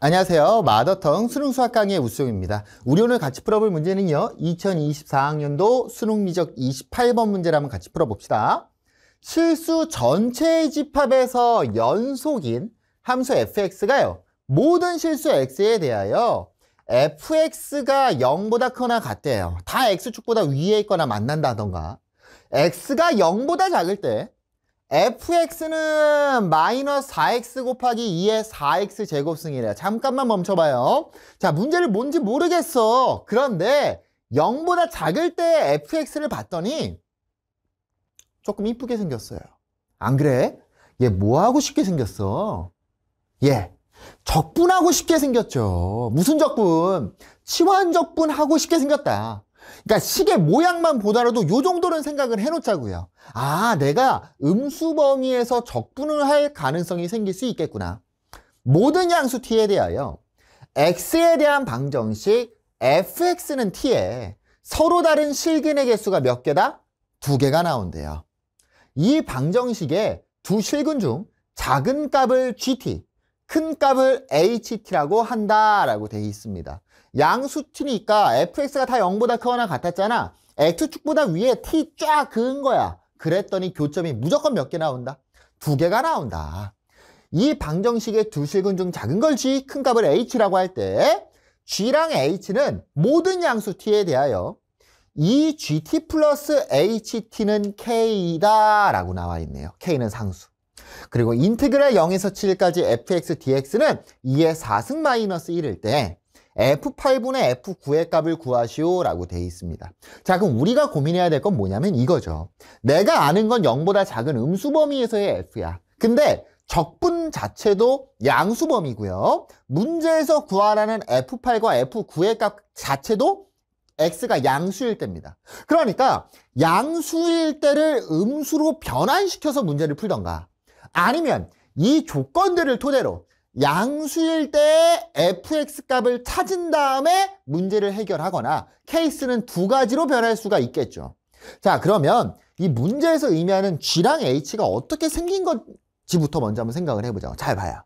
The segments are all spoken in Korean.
안녕하세요. 마더텅 수능 수학 강의 우수용입니다. 우리 오늘 같이 풀어볼 문제는요. 2024학년도 수능 미적 28번 문제를 한번 같이 풀어봅시다. 실수 전체의 집합에서 연속인 함수 fx가요. 모든 실수 x에 대하여 fx가 0보다 크거나 같대요. 다 x축보다 위에 있거나 만난다던가 x가 0보다 작을 때 fx는 마이너스 4x 곱하기 2의 4x 제곱승이래요. 잠깐만 멈춰봐요. 자, 문제를 뭔지 모르겠어. 그런데 0보다 작을 때 fx를 봤더니 조금 이쁘게 생겼어요. 안 그래? 얘 뭐하고 쉽게 생겼어? 얘 적분하고 쉽게 생겼죠. 무슨 적분? 치환 적분하고 쉽게 생겼다. 그러니까 시계 모양만 보더라도 요 정도는 생각을 해놓자고요. 아, 내가 음수 범위에서 적분을 할 가능성이 생길 수 있겠구나. 모든 양수 t에 대하여 x에 대한 방정식 fx는 t에 서로 다른 실근의 개수가 몇 개다? 두 개가 나온대요. 이방정식에두 실근 중 작은 값을 gt, 큰 값을 HT라고 한다라고 되어 있습니다. 양수트니까 fx가 다 0보다 크거나 같았잖아. x축보다 위에 t 쫙 그은 거야. 그랬더니 교점이 무조건 몇 개 나온다? 두 개가 나온다. 이 방정식의 두 실근 중 작은 걸 g, 큰 값을 h라고 할 때 g랑 h는 모든 양수 t에 대하여 이 gt 플러스 ht는 k다 이 라고 나와 있네요. k는 상수. 그리고 인테그랄 0에서 7까지 fx dx는 2의 4승 마이너스 1일 때 f8분의 f9의 값을 구하시오 라고 되어 있습니다. 자 그럼 우리가 고민해야 될 건 뭐냐면 이거죠. 내가 아는 건 0보다 작은 음수 범위에서의 f야. 근데 적분 자체도 양수 범위고요. 문제에서 구하라는 f8과 f9의 값 자체도 x가 양수일 때입니다. 그러니까 양수일 때를 음수로 변환시켜서 문제를 풀던가 아니면 이 조건들을 토대로 양수일 때 fx 값을 찾은 다음에 문제를 해결하거나 케이스는 두 가지로 변할 수가 있겠죠. 자 그러면 이 문제에서 의미하는 g랑 h가 어떻게 생긴 건지부터 먼저 한번 생각을 해보자. 잘 봐요.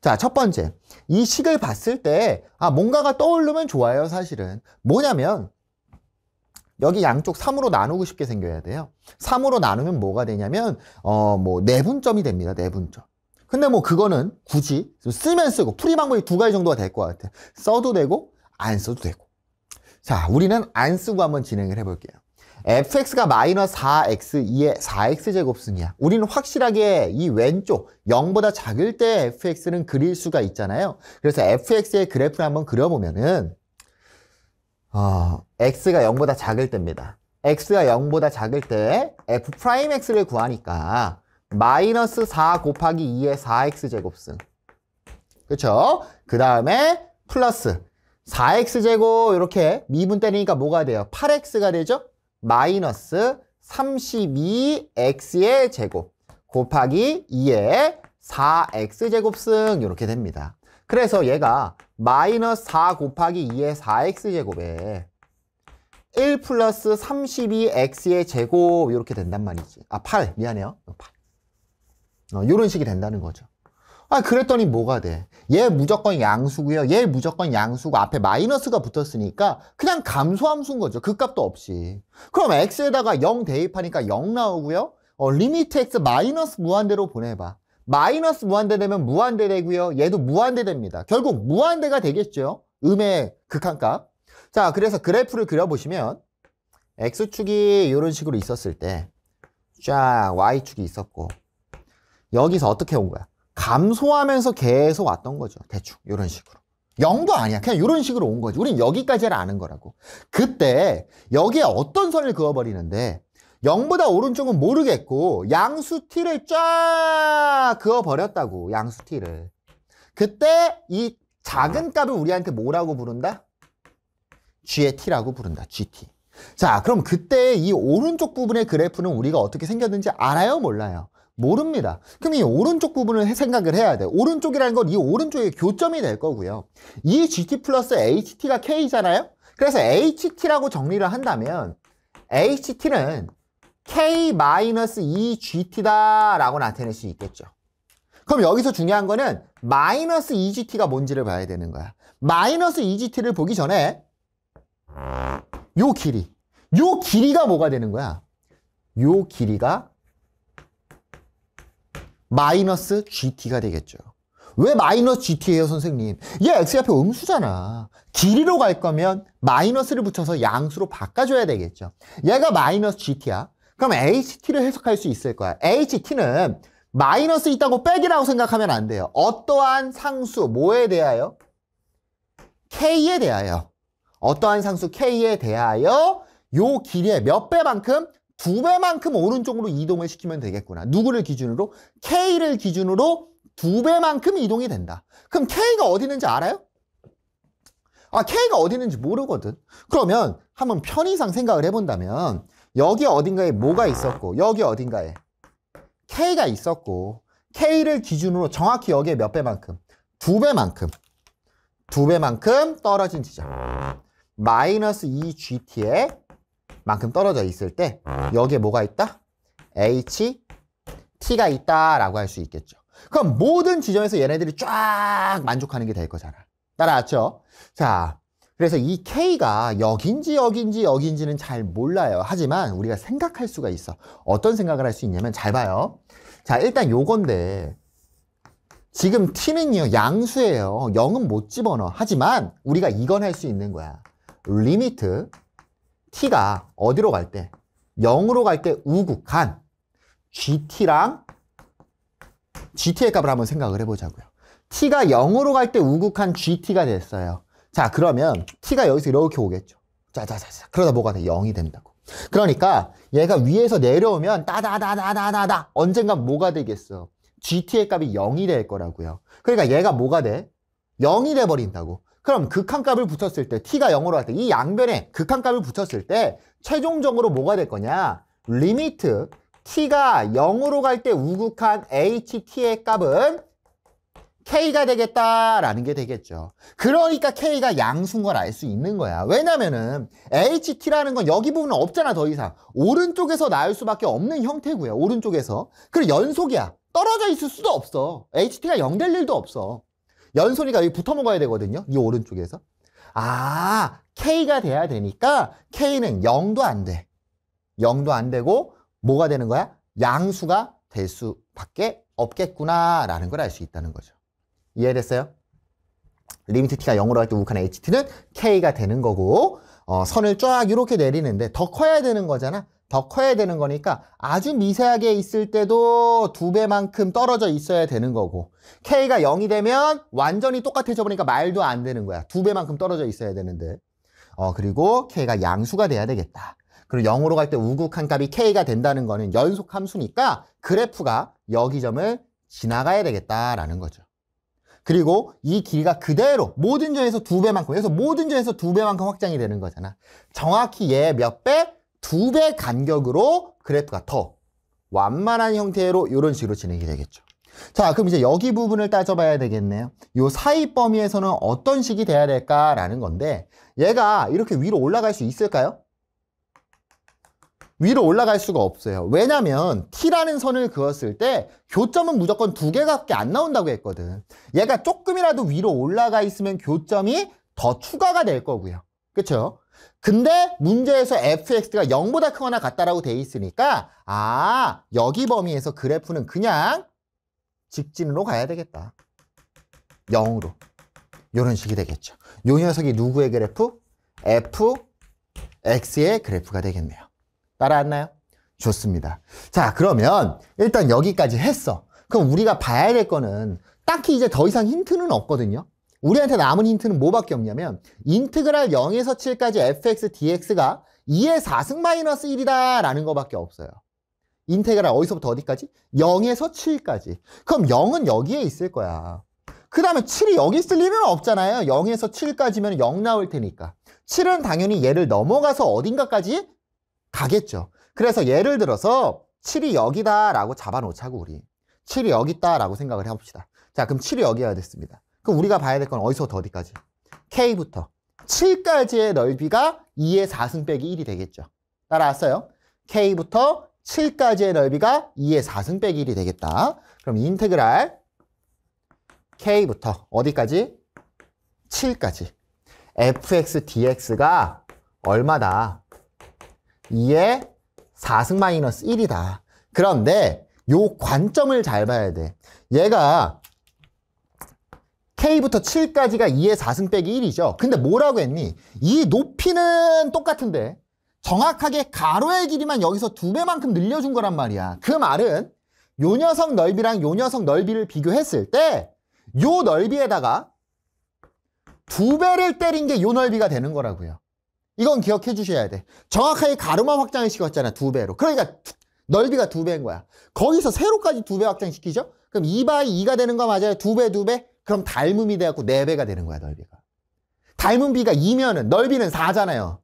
자, 첫 번째. 이 식을 봤을 때, 아, 뭔가가 떠오르면 좋아요, 사실은. 뭐냐면, 여기 양쪽 3으로 나누고 싶게 생겨야 돼요. 3으로 나누면 뭐가 되냐면 어뭐 내분점이 네 됩니다. 내분점. 네 근데 뭐 그거는 굳이 쓰면 쓰고 풀이 방법이 두 가지 정도가 될 것 같아요. 써도 되고 안 써도 되고. 자, 우리는 안 쓰고 한번 진행을 해볼게요. fx가 마이너스 4x 2의 4x제곱승이야. 우리는 확실하게 이 왼쪽 0보다 작을 때 fx는 그릴 수가 있잖아요. 그래서 fx의 그래프를 한번 그려보면은 어, x가 0보다 작을 때입니다. x가 0보다 작을 때 f'x를 구하니까 마이너스 4 곱하기 2의 4x제곱승. 그렇죠? 그 다음에 플러스 4x제곱 이렇게 미분 때리니까 뭐가 돼요? 8x가 되죠? 마이너스 32x의 제곱 곱하기 2의 4x제곱승 이렇게 됩니다. 그래서 얘가 마이너스 4 곱하기 2의 4x제곱에 1 플러스 32x의 제곱 이렇게 된단 말이지. 아, 8. 미안해요. 8. 어, 어, 요런 식이 된다는 거죠. 아, 그랬더니 뭐가 돼? 얘 무조건 양수고요. 얘 무조건 양수고 앞에 마이너스가 붙었으니까 그냥 감소함수인 거죠. 그 값도 없이. 그럼 x에다가 0 대입하니까 0 나오고요. 어, 리미트 x 마이너스 무한대로 보내봐. 마이너스 무한대 되면 무한대 되고요. 얘도 무한대 됩니다. 결국 무한대가 되겠죠. 음의 극한값. 자, 그래서 그래프를 그려보시면 X축이 이런 식으로 있었을 때쫙 Y축이 있었고 여기서 어떻게 온 거야? 감소하면서 계속 왔던 거죠. 대충 이런 식으로. 0도 아니야. 그냥 이런 식으로 온 거지. 우린 여기까지를 아는 거라고. 그때 여기에 어떤 선을 그어버리는데 0보다 오른쪽은 모르겠고 양수 티를쫙 그어버렸다고 양수 티를 그때 이 작은 값을 우리한테 뭐라고 부른다? g의 t라고 부른다 gt 자 그럼 그때 이 오른쪽 부분의 그래프는 우리가 어떻게 생겼는지 알아요 몰라요? 모릅니다. 그럼 이 오른쪽 부분을 생각을 해야 돼. 오른쪽이라는 건 이 오른쪽의 교점이 될 거고요. 이 GT 플러스 HT가 K잖아요? 그래서 HT라고 정리를 한다면 HT는 K-2GT다 라고 나타낼 수 있겠죠. 그럼 여기서 중요한 거는 마이너스 2GT가 e 뭔지를 봐야 되는 거야. 마이너스 2GT를 e 보기 전에 요 길이, 요 길이가 뭐가 되는 거야? 요 길이가 마이너스 GT가 되겠죠. 왜 마이너스 GT예요, 선생님? 얘 X옆에 음수잖아. 길이로 갈 거면 마이너스를 붙여서 양수로 바꿔줘야 되겠죠. 얘가 마이너스 GT야. 그럼 HT를 해석할 수 있을 거야. HT는 마이너스 있다고 빼기라고 생각하면 안 돼요. 어떠한 상수, 뭐에 대하여? K에 대하여. 어떠한 상수 K에 대하여 요 길이의 몇 배만큼? 두 배만큼 오른쪽으로 이동을 시키면 되겠구나. 누구를 기준으로? K를 기준으로 두 배만큼 이동이 된다. 그럼 K가 어디 있는지 알아요? 아, K가 어디 있는지 모르거든. 그러면 한번 편의상 생각을 해본다면 여기 어딘가에 뭐가 있었고 여기 어딘가에 K가 있었고 K를 기준으로 정확히 여기에 몇 배만큼? 두 배만큼 두 배만큼 떨어진 지점 마이너스 2GT에 만큼 떨어져 있을 때 여기에 뭐가 있다? H, T가 있다라고 할 수 있겠죠 그럼 모든 지점에서 얘네들이 쫙 만족하는 게 될 거잖아 따라왔죠? 자 그래서 이 K가 역인지역인지역인지는잘 몰라요. 하지만 우리가 생각할 수가 있어. 어떤 생각을 할 수 있냐면 잘 봐요. 자, 일단 요건데 지금 T는요, 양수예요. 0은 못 집어넣어. 하지만 우리가 이건 할 수 있는 거야. 리미트 T가 어디로 갈 때? 0으로 갈 때 우극한 GT랑 GT의 값을 한번 생각을 해보자고요. T가 0으로 갈 때 우극한 GT가 됐어요. 자, 그러면 t가 여기서 이렇게 오겠죠. 자 자 자자. 그러다 뭐가 돼? 0이 된다고. 그러니까 얘가 위에서 내려오면 따다다다다다다 언젠가 뭐가 되겠어? gt의 값이 0이 될 거라고요. 그러니까 얘가 뭐가 돼? 0이 돼 버린다고. 그럼 극한값을 붙였을 때 t가 0으로 할때이 양변에 극한값을 붙였을 때 최종적으로 뭐가 될 거냐? 리미트 t가 0으로 갈 때 우극한 ht의 값은 K가 되겠다라는 게 되겠죠. 그러니까 K가 양수인 걸 알 수 있는 거야. 왜냐면은 HT라는 건 여기 부분은 없잖아, 더 이상. 오른쪽에서 나올 수밖에 없는 형태고요. 오른쪽에서. 그리고 연속이야. 떨어져 있을 수도 없어. HT가 0 될 일도 없어. 연소니까 여기 붙어 먹어야 되거든요. 이 오른쪽에서. 아, K가 돼야 되니까 K는 0도 안 돼. 0도 안 되고 뭐가 되는 거야? 양수가 될 수밖에 없겠구나라는 걸 알 수 있다는 거죠. 이해됐어요? 리미트 t가 0으로 갈 때 우극한 ht는 k가 되는 거고 어, 선을 쫙 이렇게 내리는데 더 커야 되는 거잖아. 더 커야 되는 거니까 아주 미세하게 있을 때도 두 배만큼 떨어져 있어야 되는 거고 k가 0이 되면 완전히 똑같아져 보니까 말도 안 되는 거야. 두 배만큼 떨어져 있어야 되는데 어 그리고 k가 양수가 돼야 되겠다. 그리고 0으로 갈 때 우극한 값이 k가 된다는 거는 연속 함수니까 그래프가 여기 점을 지나가야 되겠다라는 거죠. 그리고 이 길이가 그대로 모든 점에서 두배만큼 그래서 모든 점에서 두배만큼 확장이 되는 거잖아. 정확히 얘 몇 배? 두 배 간격으로 그래프가 더 완만한 형태로 이런 식으로 진행이 되겠죠. 자, 그럼 이제 여기 부분을 따져봐야 되겠네요. 요 사이 범위에서는 어떤 식이 돼야 될까라는 건데 얘가 이렇게 위로 올라갈 수 있을까요? 위로 올라갈 수가 없어요. 왜냐면 하 t라는 선을 그었을 때 교점은 무조건 두 개밖에 안 나온다고 했거든. 얘가 조금이라도 위로 올라가 있으면 교점이 더 추가가 될 거고요. 그렇죠? 근데 문제에서 fx가 0보다 크거나 같다라고 돼 있으니까 아 여기 범위에서 그래프는 그냥 직진으로 가야 되겠다. 0으로. 이런 식이 되겠죠. 요 녀석이 누구의 그래프? fx의 그래프가 되겠네요. 따라왔나요? 좋습니다. 자, 그러면 일단 여기까지 했어. 그럼 우리가 봐야 될 거는 딱히 이제 더 이상 힌트는 없거든요. 우리한테 남은 힌트는 뭐밖에 없냐면 인트그랄 0에서 7까지 fx dx가 2의 4승 마이너스 1이다 라는 거밖에 없어요. 인테그랄 어디서부터 어디까지? 0에서 7까지. 그럼 0은 여기에 있을 거야. 그 다음에 7이 여기 있을 리는 없잖아요. 0에서 7까지면 0 나올 테니까. 7은 당연히 얘를 넘어가서 어딘가까지 가겠죠. 그래서 예를 들어서 7이 여기다 라고 잡아놓자고 우리 7이 여기 있다 라고 생각을 해봅시다. 자 그럼 7이 여기야 됐습니다. 그럼 우리가 봐야 될 건 어디서부터 어디까지? K부터 7까지의 넓이가 2의 4승 빼기 1이 되겠죠. 따라왔어요. K부터 7까지의 넓이가 2의 4승 빼기 1이 되겠다. 그럼 인테그랄 K부터 어디까지? 7까지. fx dx가 얼마다? 2에 4승 마이너스 1이다. 그런데 요 관점을 잘 봐야 돼. 얘가 K부터 7까지가 2의 4승 빼기 1이죠. 근데 뭐라고 했니? 이 높이는 똑같은데 정확하게 가로의 길이만 여기서 두 배만큼 늘려준 거란 말이야. 그 말은 요 녀석 넓이랑 요 녀석 넓이를 비교했을 때 요 넓이에다가 두 배를 때린 게 요 넓이가 되는 거라고요. 이건 기억해 주셔야 돼. 정확하게 가로만 확장시켰잖아, 두 배로. 그러니까 넓이가 두 배인 거야. 거기서 세로까지 두 배 확장시키죠? 그럼 2바이 2가 되는 거 맞아요? 두 배, 두 배? 그럼 닮음이 돼갖고 네 배가 되는 거야, 넓이가. 닮은 비가 2면은, 넓이는 4잖아요.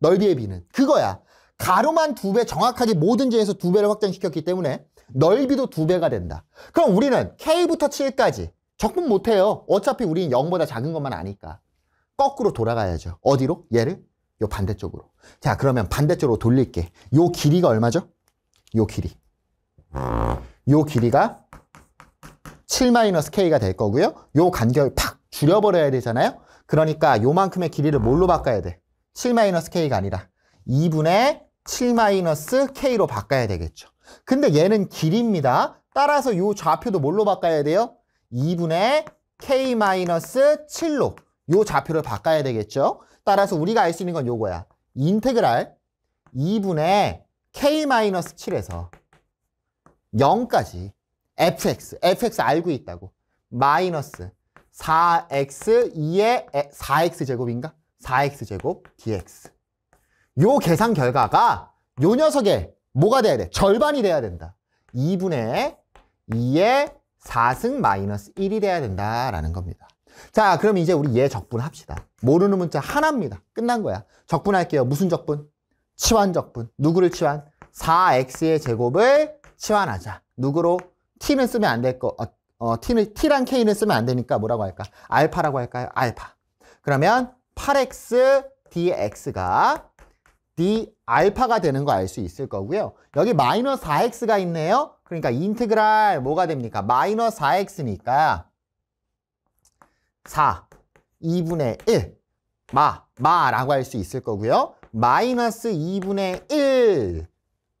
넓이의 비는. 그거야. 가로만 두 배 정확하게 모든 지에서 두 배를 확장시켰기 때문에 넓이도 두 배가 된다. 그럼 우리는 K부터 7까지 적분 못해요. 어차피 우리는 0보다 작은 것만 아니까. 거꾸로 돌아가야죠. 어디로? 얘를 요 반대쪽으로. 자, 그러면 반대쪽으로 돌릴게. 요 길이가 얼마죠? 요 길이. 요 길이가 7-k가 될 거고요. 요 간격을 팍 줄여버려야 되잖아요. 그러니까 요만큼의 길이를 뭘로 바꿔야 돼? 7-k가 아니라 2분의 7-k로 바꿔야 되겠죠. 근데 얘는 길입니다. 따라서 요 좌표도 뭘로 바꿔야 돼요? 2분의 k-7로 요 좌표를 바꿔야 되겠죠. 따라서 우리가 알 수 있는 건 요거야. 인테그랄 2분의 k-7에서 0까지 fx, fx 알고 있다고. 마이너스 4x 2의 4x 제곱인가? 4x 제곱 dx. 요 계산 결과가 요 녀석의 뭐가 돼야 돼? 절반이 돼야 된다. 2분의 2의 4승 마이너스 1이 돼야 된다라는 겁니다. 자, 그럼 이제 우리 얘 예 적분합시다. 모르는 문자 하나입니다. 끝난 거야. 적분할게요. 무슨 적분? 치환 적분. 누구를 치환? 4x의 제곱을 치환하자. 누구로? t는 쓰면 안 될 거. 어, 어, t는, t랑 k는 쓰면 안 되니까 뭐라고 할까? 알파라고 할까요? 알파. 그러면 8x dx가 d 알파가 되는 거 알 수 있을 거고요. 여기 마이너스 4x가 있네요. 그러니까 인테그랄 뭐가 됩니까? 마이너스 4x니까 4, 2분의 1, 마, 마라고 할 수 있을 거고요. 마이너스 2분의 1,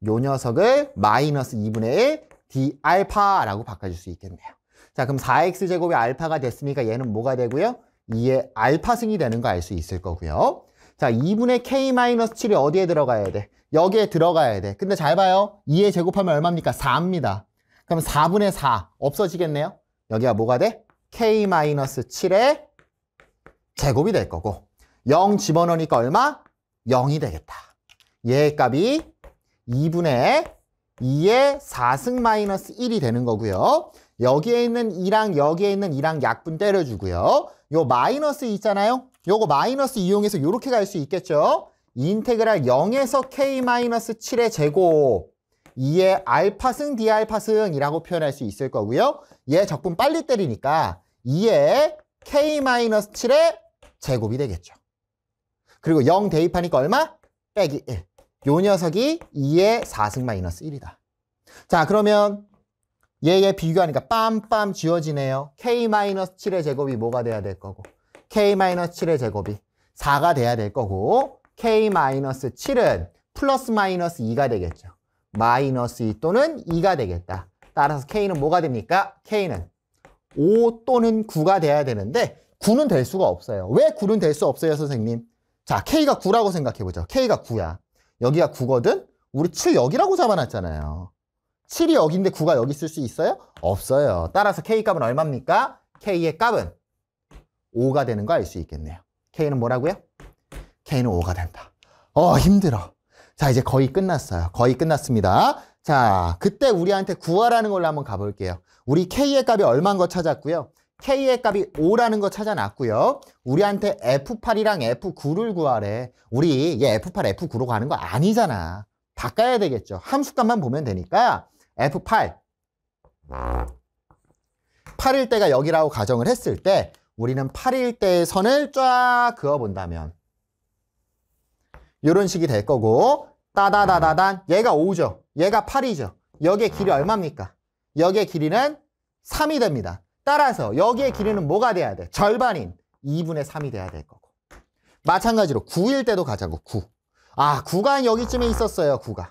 요 녀석을 마이너스 2분의 1, d알파라고 바꿔줄 수 있겠네요. 자, 그럼 4x제곱이 알파가 됐으니까 얘는 뭐가 되고요? 2의 알파승이 되는 거 알 수 있을 거고요. 자, 2분의 k-7이 어디에 들어가야 돼? 여기에 들어가야 돼. 근데 잘 봐요. 2의 제곱하면 얼마입니까? 4입니다. 그럼 4분의 4 없어지겠네요. 여기가 뭐가 돼? k-7의 제곱이 될 거고 0 집어넣으니까 얼마? 0이 되겠다. 얘 값이 2분의 2의 4승 마이너스 1이 되는 거고요. 여기에 있는 2랑 여기에 있는 2랑 약분 때려주고요. 요 마이너스 있잖아요. 요거 마이너스 이용해서 이렇게 갈 수 있겠죠. 인테그랄 0에서 k-7의 제곱 2의 알파승 디알파승이라고 표현할 수 있을 거고요. 얘 적분 빨리 때리니까 2에 k-7의 제곱이 되겠죠. 그리고 0 대입하니까 얼마? 빼기 1. 요 녀석이 2의 4승 마이너스 1이다. 자 그러면 얘에 비교하니까 빰빰 지워지네요. k-7의 제곱이 뭐가 돼야 될 거고 k-7의 제곱이 4가 돼야 될 거고 k-7은 플러스 마이너스 2가 되겠죠. 마이너스 2 또는 2가 되겠다. 따라서 k는 뭐가 됩니까? k는 5 또는 9가 돼야 되는데 9는 될 수가 없어요. 왜 9는 될 수 없어요, 선생님? 자, K가 9라고 생각해보죠. K가 9야. 여기가 9거든? 우리 7 여기라고 잡아놨잖아요. 7이 여기인데 9가 여기 쓸 수 있어요? 없어요. 따라서 K값은 얼마입니까? K의 값은 5가 되는 거 알 수 있겠네요. K는 뭐라고요? K는 5가 된다. 어, 힘들어. 자, 이제 거의 끝났어요. 거의 끝났습니다. 자, 그때 우리한테 구하라는 걸로 한번 가볼게요. 우리 K의 값이 얼마인 거 찾았고요. K의 값이 5라는 거 찾아놨고요. 우리한테 F8이랑 F9를 구하래. 우리 얘 F8, F9로 가는 거 아니잖아. 바꿔야 되겠죠. 함수값만 보면 되니까 F8. 8일 때가 여기라고 가정을 했을 때 우리는 8일 때의 선을 쫙 그어본다면 이런 식이 될 거고 따다다다단 얘가 5죠. 얘가 8이죠. 여기에 길이 얼마입니까? 여기의 길이는 3이 됩니다. 따라서 여기의 길이는 뭐가 돼야 돼? 절반인 2분의 3이 돼야 될 거고. 마찬가지로 9일 때도 가자고, 9. 아, 9가 여기쯤에 있었어요, 9가.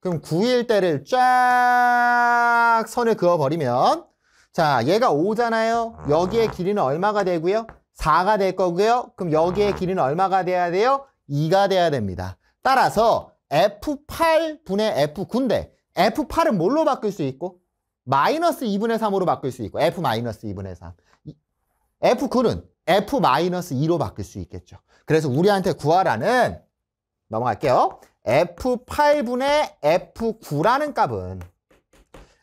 그럼 9일 때를 쫙 선을 그어버리면 자, 얘가 5잖아요. 여기의 길이는 얼마가 되고요? 4가 될 거고요. 그럼 여기의 길이는 얼마가 돼야 돼요? 2가 돼야 됩니다. 따라서 F8분의 F9인데 F8은 뭘로 바꿀 수 있고 마이너스 2분의 3으로 바뀔 수 있고 F 마이너스 2분의 3. F9는 F 마이너스 2로 바뀔 수 있겠죠. 그래서 우리한테 구하라는 넘어갈게요. F8분의 F9라는 값은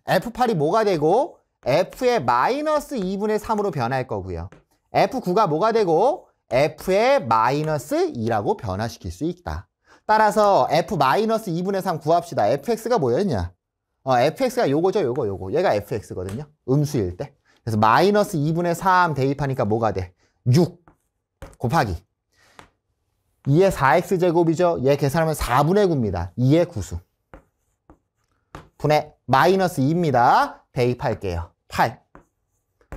F8이 뭐가 되고 F의 마이너스 2분의 3으로 변할 거고요. F9가 뭐가 되고 F의 마이너스 2라고 변화시킬 수 있다. 따라서 F 마이너스 2분의 3 구합시다. Fx가 뭐였냐? 어, fx가 요거죠, 요거, 요거. 얘가 fx거든요. 음수일 때. 그래서 마이너스 2분의 3 대입하니까 뭐가 돼? 6 곱하기. 2의 4x제곱이죠. 얘 계산하면 4분의 9입니다. 2의 9수. 분의 마이너스 2입니다. 대입할게요. 8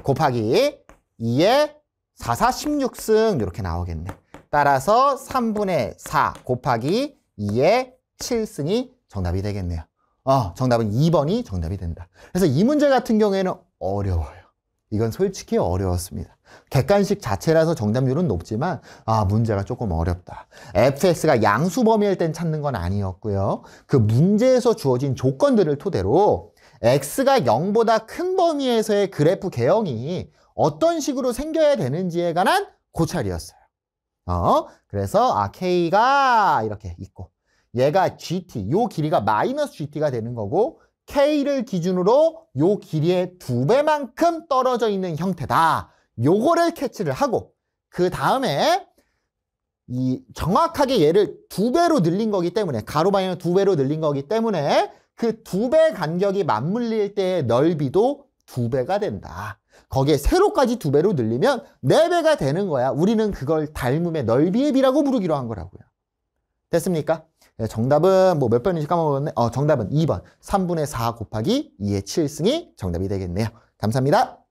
곱하기 2의 4, 4, 16승 이렇게 나오겠네. 따라서 3분의 4 곱하기 2의 7승이 정답이 되겠네요. 어, 정답은 2번이 정답이 된다. 그래서 이 문제 같은 경우에는 어려워요. 이건 솔직히 어려웠습니다. 객관식 자체라서 정답률은 높지만 아 문제가 조금 어렵다. fx가 양수 범위일 땐 찾는 건 아니었고요. 그 문제에서 주어진 조건들을 토대로 x가 0보다 큰 범위에서의 그래프 개형이 어떤 식으로 생겨야 되는지에 관한 고찰이었어요. 어? 그래서 아 k가 이렇게 있고 얘가 gt, 요 길이가 마이너스 gt가 되는 거고 k를 기준으로 요 길이의 두 배만큼 떨어져 있는 형태다. 요거를 캐치를 하고 그 다음에 이 정확하게 얘를 두 배로 늘린 거기 때문에 가로 방향을 두 배로 늘린 거기 때문에 그 두 배 간격이 맞물릴 때의 넓이도 두 배가 된다. 거기에 세로까지 두 배로 늘리면 네 배가 되는 거야. 우리는 그걸 닮음의 넓이의 비라고 부르기로 한 거라고요. 됐습니까? 네, 정답은 뭐 몇 번인지 까먹었네. 어, 정답은 2번. 3분의 4 곱하기 2의 7승이 정답이 되겠네요. 감사합니다.